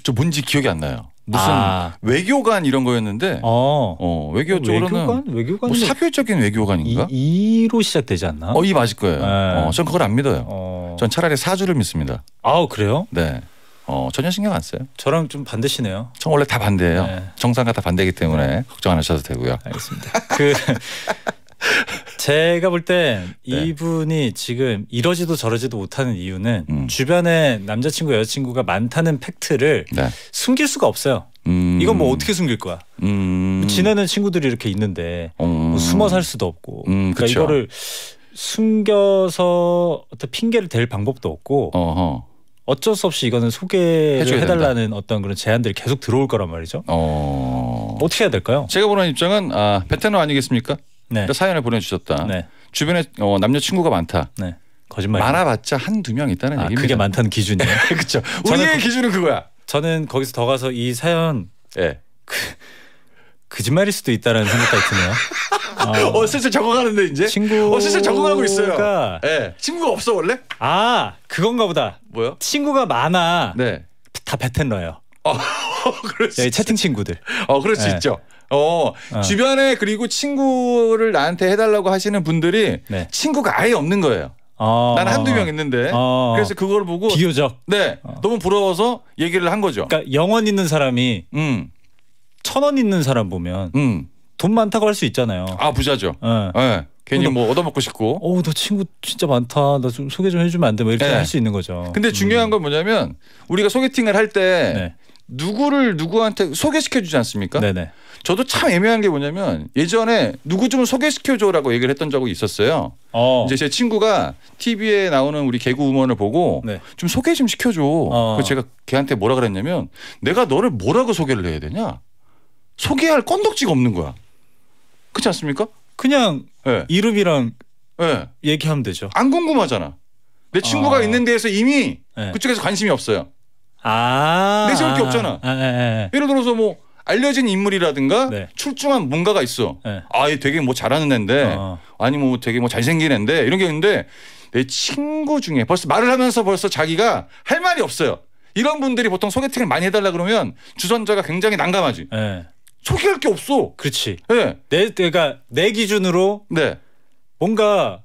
저 뭔지 기억이 안 나요. 무슨 아. 외교관 이런 거였는데 어, 어 외교 쪽으로는 외교관? 외교관? 뭐 사교적인 외교관인가? 이, 이로 시작되지 않나? 어, 이 맞을 거예요. 네. 어, 전 그걸 안 믿어요. 어. 전 차라리 사주를 믿습니다. 아, 그래요? 네. 어, 전혀 신경 안 써요. 저랑 좀 반대시네요. 저 원래 다 반대예요. 네. 정상과 다 반대이기 때문에 네. 걱정 안 하셔도 되고요. 알겠습니다. 그 제가 볼때 네. 이분이 지금 이러지도 저러지도 못하는 이유는 음. 주변에 남자친구 여자친구가 많다는 팩트를 네. 숨길 수가 없어요. 음. 이건 뭐 어떻게 숨길 거야? 음. 지내는 친구들이 이렇게 있는데 어. 뭐 숨어 살 수도 없고 음, 그러니까 이거를 숨겨서 어떤 핑계를 댈 방법도 없고 어허. 어쩔 수 없이 이거는 소개를 해달라는 된다. 어떤 그런 제안들이 계속 들어올 거란 말이죠. 어... 어떻게 해야 될까요? 제가 보는 입장은 아, 베테랑 아니겠습니까? 네. 그 사연을 보내주셨다. 네. 주변에 어, 남녀 친구가 많다. 네. 거짓말. 많아봤자 한 두 명 있다는 아, 얘기입니다. 그게 많다는 기준이에요. 그렇죠. 우리의 기준은 그거야. 저는 거기서 더 가서 이 사연 네. 그 거짓말일 수도 있다라는 생각까지 드네요. 어, 슬슬 적응하는데 이제 친구 어 슬슬 적응하고 있어요. 네. 친구가 없어 원래? 아 그건가 보다. 뭐요? 친구가 많아. 네. 다 베텐러예요. 어, 그럴 수 예, 채팅 친구들. 어 그럴 수 네. 있죠. 어, 어, 주변에 그리고 친구를 나한테 해달라고 하시는 분들이 네. 친구가 아예 없는 거예요. 어, 한두 명 있는데 어, 그래서 그걸 보고 비교적 네 어. 너무 부러워서 얘기를 한 거죠. 그러니까 영원 있는 사람이 음. 천원 있는 사람 보면 음. 돈 많다고 할 수 있잖아요. 아 부자죠. 예. 네. 괜히 너, 뭐 얻어먹고 싶고. 어, 너 친구 진짜 많다. 나 좀 소개 좀 해주면 안 돼? 뭐 이렇게 네. 예. 할수 있는 거죠. 근데 중요한 음. 건 뭐냐면 우리가 소개팅을 할때 네. 누구를 누구한테 소개시켜 주지 않습니까? 네네. 저도 참 애매한 게 뭐냐면 예전에 누구 좀 소개시켜 줘라고 얘기를 했던 적이 있었어요. 어. 이제 제 친구가 TV에 나오는 우리 개그 우먼을 보고 네. 좀 소개 좀 시켜 줘. 어. 그래서 제가 걔한테 뭐라 그랬냐면 내가 너를 뭐라고 소개를 해야 되냐? 소개할 건덕지가 없는 거야. 그렇지 않습니까? 그냥 네. 이름이랑 네. 얘기하면 되죠. 안 궁금하잖아. 내 친구가 어. 있는 데에서 이미 네. 그쪽에서 관심이 없어요. 아. 내세울 게 없잖아. 아, 아, 예를 들어서 뭐 알려진 인물이라든가 네. 출중한 뭔가가 있어. 네. 아, 얘 되게 뭐 잘하는 애인데 어. 아니 뭐 되게 뭐 잘생긴 애인데 이런 게 있는데 내 친구 중에 벌써 말을 하면서 벌써 자기가 할 말이 없어요. 이런 분들이 보통 소개팅을 많이 해달라 그러면 주선자가 굉장히 난감하지. 네. 소개할게 없어. 그렇지. 네. 내 내가 그러니까 내 기준으로 네. 뭔가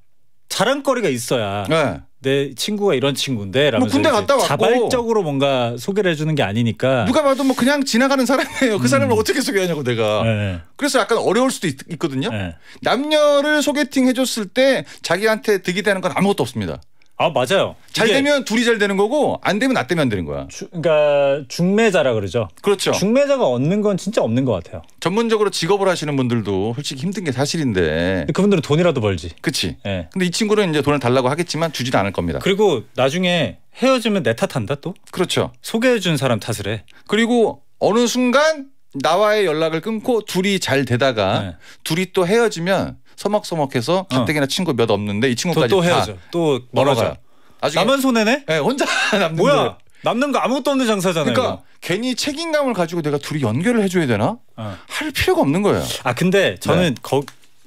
자랑거리가 있어야 네. 내 친구가 이런 친구인데 라면서 뭐 군대 갔다 왔고 자발적으로 뭔가 소개를 해주는 게 아니니까 누가 봐도 뭐 그냥 지나가는 사람이에요 그 음. 사람을 어떻게 소개하냐고 내가 네. 그래서 약간 어려울 수도 있, 거든요 네. 남녀를 소개팅 해줬을 때 자기한테 득이 되는 건 아무것도 없습니다 아 맞아요. 잘 되면 둘이 잘 되는 거고 안 되면 나 때문에 안 되는 거야. 주, 그러니까 중매자라 그러죠. 그렇죠. 중매자가 얻는 건 진짜 없는 것 같아요. 전문적으로 직업을 하시는 분들도 솔직히 힘든 게 사실인데. 그분들은 돈이라도 벌지. 그렇지. 네. 예. 근데 이 친구는 이제 돈을 달라고 하겠지만 주지도 않을 겁니다. 그리고 나중에 헤어지면 내 탓한다 또. 그렇죠. 소개해준 사람 탓을 해. 그리고 어느 순간 나와의 연락을 끊고 둘이 잘 되다가 네. 둘이 또 헤어지면 서먹서먹해서 어. 가뜩이나 친구 몇 없는데 이 친구까지 또, 또 헤어져. 또 멀어져. 나중에 나만 손해네? 네, 혼자 남는 뭐야? 거예요. 남는 거 아무것도 없는 장사잖아요. 그러니까 이거. 괜히 책임감을 가지고 내가 둘이 연결을 해줘야 되나? 어. 할 필요가 없는 거예요. 아 근데 저는 네. 거,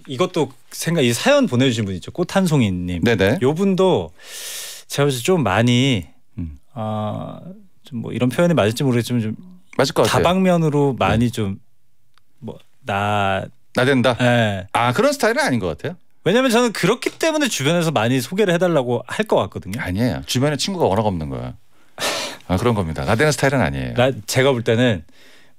이것도 생각 이 사연 보내주신 분 있죠 꽃한송이님. 네네. 요 분도 제가 봤을 좀 많이 음. 아, 좀 뭐 이런 표현이 맞을지 모르겠지만 좀 맞을 것 같아요. 다방면으로 많이 네. 좀뭐 나 나댄다. 네. 예. 아 그런 스타일은 아닌 것 같아요. 왜냐면 저는 그렇기 때문에 주변에서 많이 소개를 해달라고 할 것 같거든요. 아니에요. 주변에 친구가 워낙 없는 거야. 아, 그런 겁니다. 나댄 스타일은 아니에요. 나, 제가 볼 때는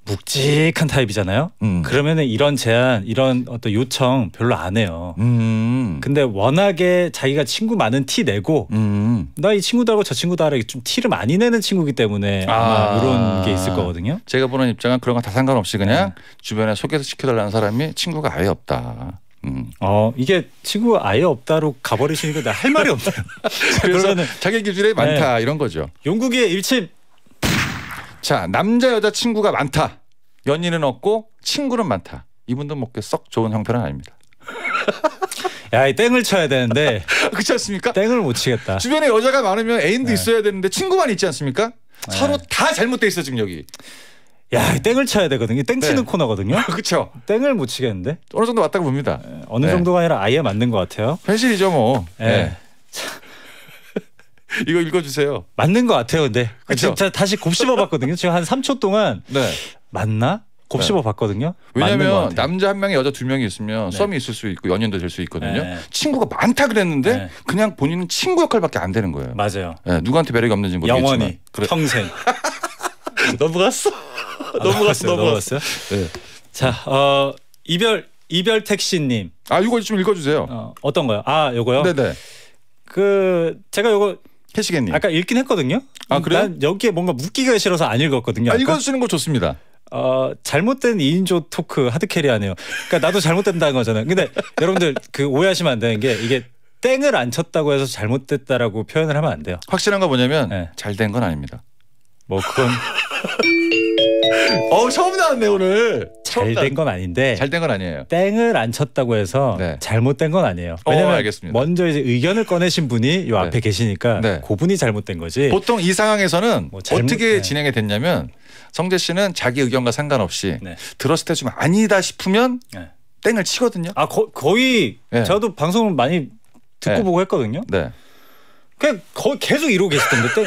묵직한 타입이잖아요. 음. 그러면은 이런 제안, 이런 어떤 요청 별로 안 해요. 음. 근데 워낙에 자기가 친구 많은 티 내고 음. 나이 친구들하고 저 친구들하고 좀 티를 많이 내는 친구기 때문에 아. 이런 게 있을 거거든요. 제가 보는 입장은 그런 거 다 상관없이 그냥 네. 주변에 소개서 시켜달라는 사람이 친구가 아예 없다. 음. 어 이게 친구 아예 없다로 가버리시니까 나할 말이 없네요. 그래서 자기 기준이 많다 네. 이런 거죠. 영국의 일침 자 남자 여자 친구가 많다. 연인은 없고 친구는 많다. 이분도 먹뭐썩 좋은 형편은 아닙니다. 야, 이 땡을 쳐야 되는데. 그렇지 않습니까? 땡을 못 치겠다. 주변에 여자가 많으면 애인도 네. 있어야 되는데 친구만 있지 않습니까? 네. 서로 다 잘못돼 있어 지금 여기. 야, 땡을 쳐야 되거든요. 땡 치는 네. 코너거든요. 그렇죠. 땡을 못 치겠는데? 어느 정도 맞다고 봅니다. 네, 어느 네. 정도가 아니라 아예 맞는 것 같아요. 현실이죠, 뭐. 네. 네. 이거 읽어주세요. 맞는 것 같아요. 근데 그 그쵸? 다시 곱씹어 봤거든요. 지금 한 3초 동안 네. 맞나? 곱씹어 네. 봤거든요. 왜냐하면 남자 한 명에 여자 두 명이 있으면 네. 썸이 있을 수 있고 연인도 될 수 있거든요. 네. 친구가 많다 그랬는데 네. 그냥 본인은 친구 역할밖에 안 되는 거예요. 맞아요. 네, 누구한테 매력이 없는지 모르겠지만 영원히 그래. 평생 넘어갔어. 아, 넘어갔어. 넘어갔어. 네. 자 어, 이별 이별 택시님. 아 이거 좀 읽어주세요. 어, 어떤 거요? 아 이거요. 네네. 그 제가 이거 해시겠님. 아까 읽긴 했거든요. 아 그래요? 난 여기에 뭔가 묻기가 싫어서 안 읽었거든요. 아, 읽어주는거 좋습니다. 어, 잘못된 2인조 토크 하드캐리 하네요. 그러니까 나도 잘못된다는 거잖아요. 근데 여러분들 그 오해하시면 안 되는 게 이게 땡을 안 쳤다고 해서 잘못됐다라고 표현을 하면 안 돼요. 확실한 거 뭐냐면 네. 잘된 건 아닙니다. 뭐 그건 어 처음 나왔네 오늘. 잘 된 건 아닌데. 잘 된 건 아니에요. 땡을 안 쳤다고 해서 네. 잘못된 건 아니에요. 어, 왜냐면 어, 먼저 이제 의견을 꺼내신 분이 요 네. 앞에 네. 계시니까 네. 그분이 잘못된 거지. 보통 이 상황에서는 뭐 잘못, 어떻게 네. 진행이 됐냐면 성재 씨는 자기 의견과 상관없이 네. 들었을 때 좀 아니다 싶으면 땡을 치거든요. 아 거, 의 저도 방송을 많이 듣고 보고 했거든요. 네. 그냥 거의 계속 이러고 계시던데 땡.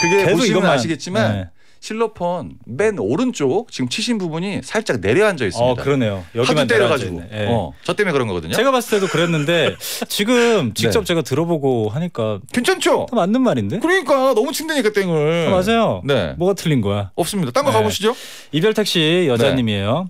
그게 계속 보시면 이것 아시겠지만. 실로폰 맨 오른쪽 지금 치신 부분이 살짝 내려앉아 있습니다. 어, 그러네요. 여기만 때려가지고. 네. 어, 저 때문에 그런 거거든요. 제가 봤을 때도 그랬는데 지금 네. 직접 네. 제가 들어보고 하니까 괜찮죠? 다 맞는 말인데? 그러니까 너무 친다니까 그 땡을. 아, 맞아요. 네. 뭐가 틀린 거야? 없습니다. 딴거 네. 가보시죠. 이별 택시 여자님이에요.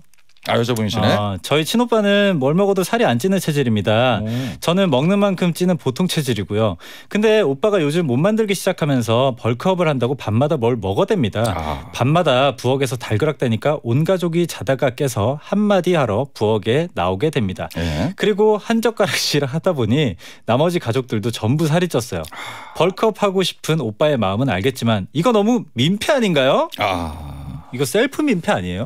아 여자분이시네. 아, 저희 친오빠는 뭘 먹어도 살이 안 찌는 체질입니다. 오. 저는 먹는 만큼 찌는 보통 체질이고요. 근데 오빠가 요즘 몸 만들기 시작하면서 벌크업을 한다고 밤마다 뭘 먹어댑니다. 아. 밤마다 부엌에서 달그락대니까 온 가족이 자다가 깨서 한마디 하러 부엌에 나오게 됩니다. 예. 그리고 한 젓가락씩 하다 보니 나머지 가족들도 전부 살이 쪘어요. 아. 벌크업 하고 싶은 오빠의 마음은 알겠지만 이거 너무 민폐 아닌가요? 아. 이거 셀프 민폐 아니에요?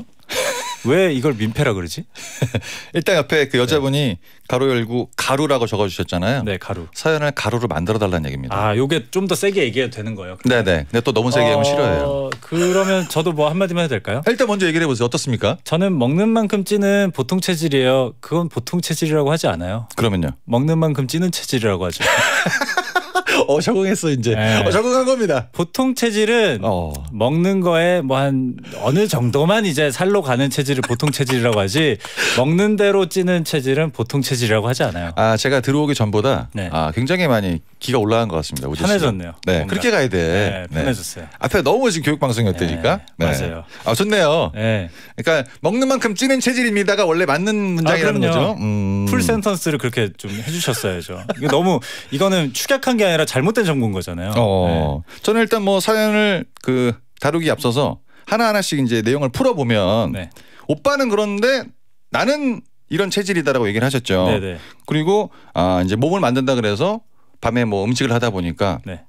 왜 이걸 민폐라 그러지? 일단 옆에 그 여자분이 네. 가로 열고 가루라고 적어주셨잖아요. 네, 가루. 사연을 가루로 만들어 달라는 얘기입니다. 아, 요게 좀 더 세게 얘기해도 되는 거예요? 그 네네. 근데 또 너무 세게 하면 어, 싫어해요. 그러면 저도 뭐 한마디만 해도 될까요? 아, 일단 먼저 얘기를 해보세요. 어떻습니까? 저는 먹는 만큼 찌는 보통 체질이에요. 그건 보통 체질이라고 하지 않아요. 그러면요? 먹는 만큼 찌는 체질이라고 하죠. 어 적응했어 이제. 네. 어, 적응한 겁니다. 보통 체질은 어. 먹는 거에 뭐 한 어느 정도만 이제 살로 가는 체질을 보통 체질이라고 하지 먹는 대로 찌는 체질은 보통 체질이라고 하지 않아요. 아 제가 들어오기 전보다 네. 아 굉장히 많이 기가 올라간 것 같습니다. 우지 편해졌네요. 네 뭔가. 그렇게 가야 돼. 네, 네. 편해졌어요. 앞에 너무 지금 교육 방송이었다니까. 네, 네. 맞아요. 아 좋네요. 네. 그러니까 먹는 만큼 찌는 체질입니다가 원래 맞는 아, 문장이라는 아, 거죠. 음. 풀 센턴스를 그렇게 좀 해주셨어야죠. 너무 이거는 축약한 게 아니라 아니라 잘못된 정보인 거잖아요. 어. 네. 저는 일단 뭐 사연을 그 다루기 앞서서 하나 하나씩 이제 내용을 풀어보면 네. 오빠는 그런데 나는 이런 체질이다라고 얘기를 하셨죠. 네네. 네. 그리고 아 이제 몸을 만든다 그래서 밤에 뭐 음식을 하다 보니까 네.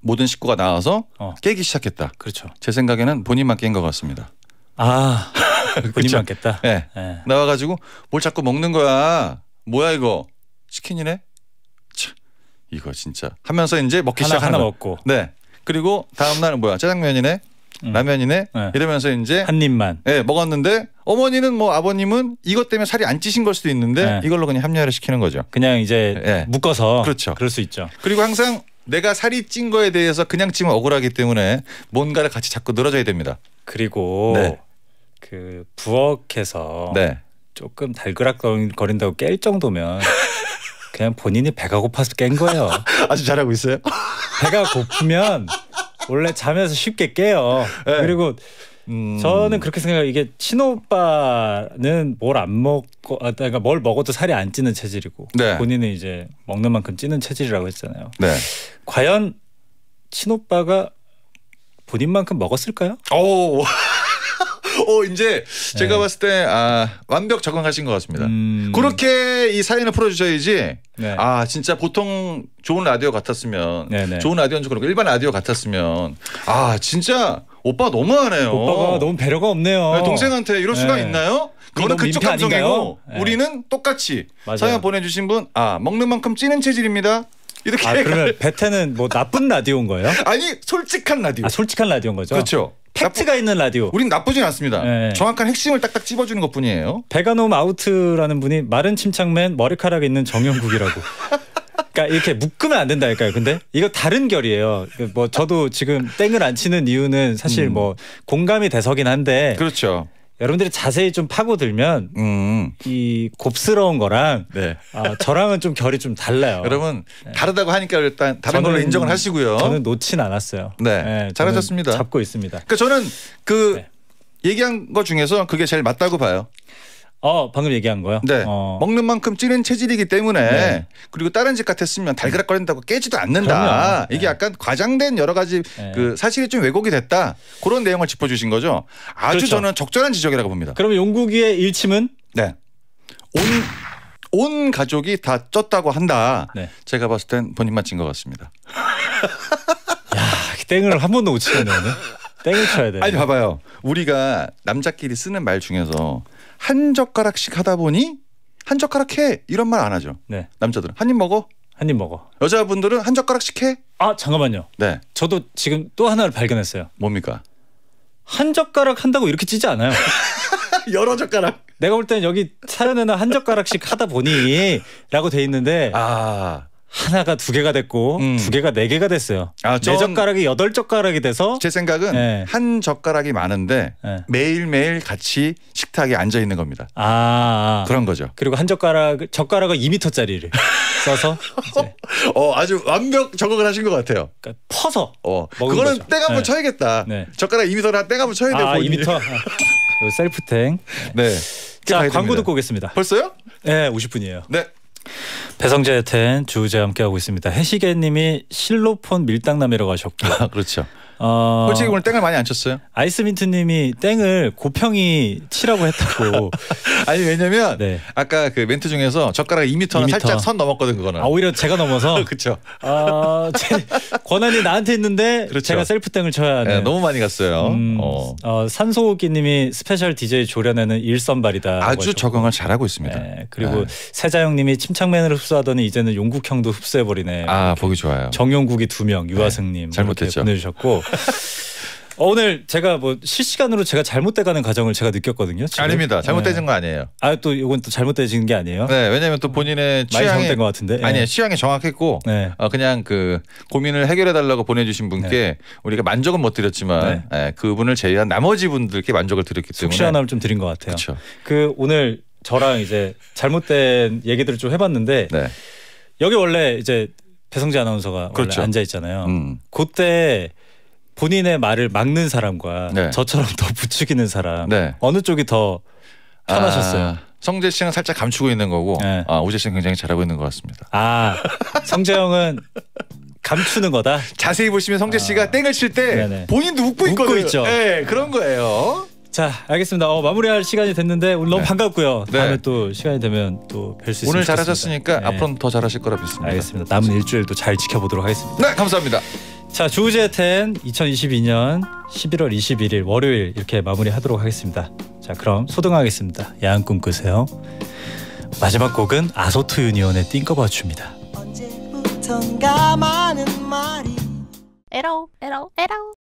모든 식구가 나와서 어. 깨기 시작했다. 그렇죠. 제 생각에는 본인만 깬 것 같습니다. 아 본인만 깼다. 네. 네. 나와가지고 뭘 자꾸 먹는 거야. 뭐야 이거 치킨이네? 이거 진짜 하면서 이제 먹기 하나, 시작하는 하나 먹고 네 그리고 다음 날은 뭐야 짜장면이네 음. 라면이네 네. 이러면서 이제 한 입만 예 네, 먹었는데 어머니는 뭐 아버님은 이것 때문에 살이 안 찌신 걸 수도 있는데 네. 이걸로 그냥 합리화를 시키는 거죠 그냥 이제 네. 묶어서 그렇죠 그럴 수 있죠 그리고 항상 내가 살이 찐 거에 대해서 그냥 찌면 억울하기 때문에 뭔가를 같이 자꾸 늘어져야 됩니다 그리고 네. 그 부엌에서 네. 조금 달그락거린다고 깰 정도면 그냥 본인이 배가 고파서 깬 거예요. 아주 잘하고 있어요. 배가 고프면 원래 잠에서 쉽게 깨요. 네. 그리고 음... 저는 그렇게 생각해요. 이게 친오빠는 뭘 안 먹고, 아, 그러니까 뭘 먹어도 살이 안 찌는 체질이고 네. 본인은 이제 먹는 만큼 찌는 체질이라고 했잖아요. 네. 과연 친오빠가 본인만큼 먹었을까요? 오. 어 이제 제가 네. 봤을 때 아, 완벽 적응하신 것 같습니다. 음. 그렇게 이 사연을 풀어주셔야지. 네. 아 진짜 보통 좋은 라디오 같았으면 네네. 네. 좋은 라디오는 인 그렇고 일반 라디오 같았으면 아 진짜 오빠 너무하네요. 오빠가 너무 배려가 없네요. 네, 동생한테 이럴 수가 네. 있나요? 그거는 그쪽 감정이고 우리는 똑같이 맞아요. 사연 보내주신 분 아 먹는 만큼 찌는 체질입니다. 이렇게 아, 그러면 베테는 뭐 나쁜 라디오인 거예요? 아니 솔직한 라디오. 아 솔직한 라디오인 거죠? 그렇죠. 팩트가 있는 라디오. 우린 나쁘진 않습니다. 네. 정확한 핵심을 딱딱 찝어주는 것뿐이에요. 배가노움 아우트라는 분이 마른 침착맨 머리카락 있는 정영국이라고. 그러니까 이렇게 묶으면 안된다할까요 근데 이거 다른 결이에요. 그 뭐 저도 지금 땡을 안 치는 이유는 사실 음. 뭐 공감이 돼서긴 한데. 그렇죠. 여러분들이 자세히 좀 파고들면 음. 이 곱스러운 거랑 네. 아, 저랑은 좀 결이 좀 달라요. 여러분 네. 다르다고 하니까 일단 다른 걸로 인정을 하시고요. 저는 놓진 않았어요. 네, 네 잘하셨습니다. 잡고 있습니다. 그러니까 저는 그 네. 얘기한 것 중에서 그게 제일 맞다고 봐요. 어 방금 얘기한 거요. 네. 어. 먹는 만큼 찌는 체질이기 때문에 네. 그리고 다른 집 같았으면 달그락거린다고 깨지도 않는다. 네. 이게 약간 과장된 여러 가지 네. 그 사실이 좀 왜곡이 됐다 그런 내용을 짚어주신 거죠. 아주 그렇죠. 저는 적절한 지적이라고 봅니다. 그럼 용국이의 일침은 네. 온온 가족이 다 쪘다고 한다. 네. 제가 봤을 땐 본인만 찐 것 같습니다. 야, 땡을 한 번도 못 치네. 땡을 쳐야 돼. 아니 봐봐요. 우리가 남자끼리 쓰는 말 중에서 한 젓가락씩 하다 보니 한 젓가락 해 이런 말 안 하죠. 네. 남자들은 한 입 먹어. 한 입 먹어. 여자분들은 한 젓가락씩 해. 아 잠깐만요. 네. 저도 지금 또 하나를 발견했어요. 뭡니까? 한 젓가락 한다고 이렇게 찌지 않아요. 여러 젓가락. 내가 볼 때는 여기 사연에는 한 젓가락씩 하다 보니라고 돼 있는데 아 하나가 두 개가 됐고 음. 두 개가 네 개가 됐어요. 아, 네 젓가락이 여덟 젓가락이 돼서 제 생각은 네. 한 젓가락이 많은데 네. 매일 매일 같이 식탁에 앉아 있는 겁니다. 아, 아 그런 거죠. 그리고 한 젓가락 젓가락을 2미터짜리를 써서 어 아주 완벽 적응을 하신 것 같아요. 그러니까 퍼서 어 그거는 땡 한번 쳐야겠다. 젓가락 2미터를 땡 한번 쳐야 되고 아 2미터 아, 셀프탱. 네. 자 광고 듣고 오겠습니다. 벌써요? 네 50분이에요. 네. 배성재 혜텐 주우재 함께하고 있습니다. 해시계님이 실로폰 밀당남이라고 하셨고. 아, 그렇죠. 어, 솔직히 오늘 땡을 많이 안 쳤어요. 아이스민트님이 땡을 고평이 치라고 했다고. 아니 왜냐면 네. 아까 그 멘트 중에서 젓가락 2미터는 2m. 살짝 선 넘었거든 그거는. 아 오히려 제가 넘어서. 그렇죠. 아, 권한이 나한테 있는데 그렇죠. 제가 셀프 땡을 쳐야 네, 너무 많이 갔어요. 음, 어. 어, 산소호기님이 스페셜 DJ 조련에는 일선발이다. 아주 적응을 잘하고 있습니다. 네, 그리고 네. 세자영님이 침착맨으로 흡수하더니 이제는 용국형도 흡수해버리네. 아 보기 좋아요. 정용국이 두 명, 네, 유아승님 잘못했죠. 보내주셨고. 어, 오늘 제가 뭐 실시간으로 제가 잘못돼가는 과정을 제가 느꼈거든요. 지금. 아닙니다. 잘못되진 네. 거 아니에요. 아또 이건 또 잘못되진 게 아니에요. 네, 왜냐하면 또 본인의 취향이 잘못된 것 같은데. 네. 아니에요. 취향이 정확했고 네. 어, 그냥 그 고민을 해결해 달라고 보내주신 분께 네. 우리가 만족은 못 드렸지만 네. 예, 그분을 제외한 나머지 분들께 만족을 드렸기 때문에 시원함을 좀 드린 것 같아요. 그쵸. 그 오늘 저랑 이제 잘못된 얘기들을 좀 해봤는데 여기 원래 이제 배성재 아나운서가 그렇죠. 원래 앉아 있잖아요. 음. 그때 본인의 말을 막는 사람과 네. 저처럼 더 부추기는 사람 네. 어느 쪽이 더 편하셨어요? 아, 성재 씨는 살짝 감추고 있는 거고 네. 아, 오재 씨는 굉장히 잘하고 있는 것 같습니다. 아 성재 형은 감추는 거다. 자세히 보시면 성재 아. 씨가 아, 땡을 칠 때 본인도 웃고, 웃고 있죠 네, 그런 거예요. 자, 알겠습니다. 어, 마무리할 시간이 됐는데 오늘 너무 네. 반갑고요. 네. 다음에 또 시간이 되면 또 뵐 수 있을 오늘 잘하셨으니까 네. 앞으로더 잘하실 거라 믿습니다. 알겠습니다. 남은 일주일도 잘 지켜보도록 하겠습니다. 네, 감사합니다. 자, 주우재 텐 2022년 11월 21일 월요일 이렇게 마무리하도록 하겠습니다. 자, 그럼 소등하겠습니다. 야한 꿈 꾸세요. 마지막 곡은 아소트 유니온의 띵커바추입니다. 언제부턴가 많은 말이 에러 에러 에러